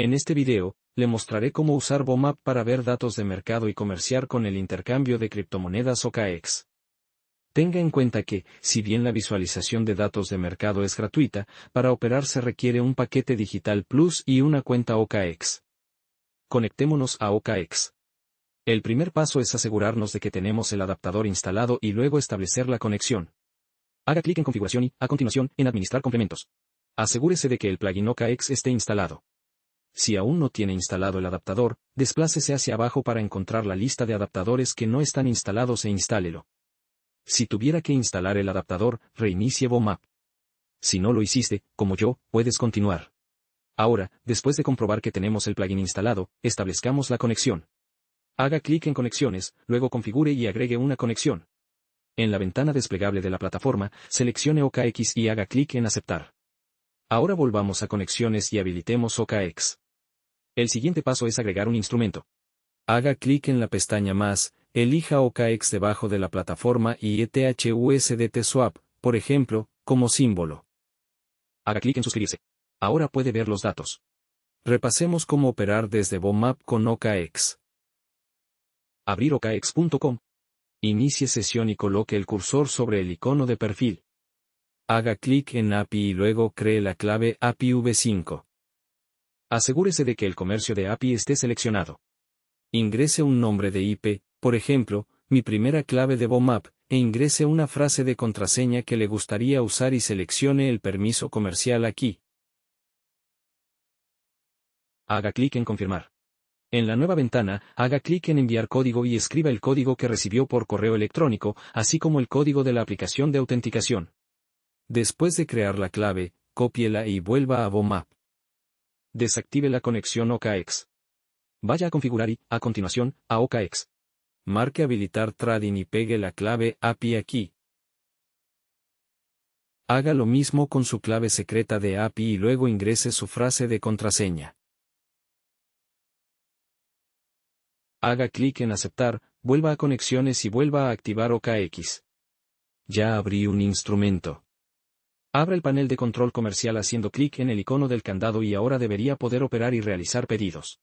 En este video, le mostraré cómo usar Bomap para ver datos de mercado y comerciar con el intercambio de criptomonedas OKEx. Tenga en cuenta que, si bien la visualización de datos de mercado es gratuita, para operar se requiere un paquete digital Plus y una cuenta OKEx. Conectémonos a OKEx. El primer paso es asegurarnos de que tenemos el adaptador instalado y luego establecer la conexión. Haga clic en configuración y, a continuación, en administrar complementos. Asegúrese de que el plugin OKEx esté instalado. Si aún no tiene instalado el adaptador, desplácese hacia abajo para encontrar la lista de adaptadores que no están instalados e instálelo. Si tuviera que instalar el adaptador, reinicie BOMAP. Si no lo hiciste, como yo, puedes continuar. Ahora, después de comprobar que tenemos el plugin instalado, establezcamos la conexión. Haga clic en Conexiones, luego configure y agregue una conexión. En la ventana desplegable de la plataforma, seleccione OKX y haga clic en Aceptar. Ahora volvamos a Conexiones y habilitemos OKX. El siguiente paso es agregar un instrumento. Haga clic en la pestaña Más, elija OKX debajo de la plataforma y ETH-USDT Swap, por ejemplo, como símbolo. Haga clic en Suscribirse. Ahora puede ver los datos. Repasemos cómo operar desde BOMAP con OKX. Abrir OKX.com. Inicie sesión y coloque el cursor sobre el icono de perfil. Haga clic en API y luego cree la clave API V5 asegúrese de que el comercio de API esté seleccionado. Ingrese un nombre de IP, por ejemplo, mi primera clave de BOMAP, e ingrese una frase de contraseña que le gustaría usar y seleccione el permiso comercial aquí. Haga clic en confirmar. En la nueva ventana, haga clic en enviar código y escriba el código que recibió por correo electrónico, así como el código de la aplicación de autenticación. Después de crear la clave, cópiela y vuelva a BOMAP. Desactive la conexión OKX. Vaya a configurar y, a continuación, a OKX. Marque habilitar trading y pegue la clave API aquí. Haga lo mismo con su clave secreta de API y luego ingrese su frase de contraseña. Haga clic en aceptar, vuelva a conexiones y vuelva a activar OKX. Ya abrí un instrumento. Abra el panel de control comercial haciendo clic en el icono del candado y ahora debería poder operar y realizar pedidos.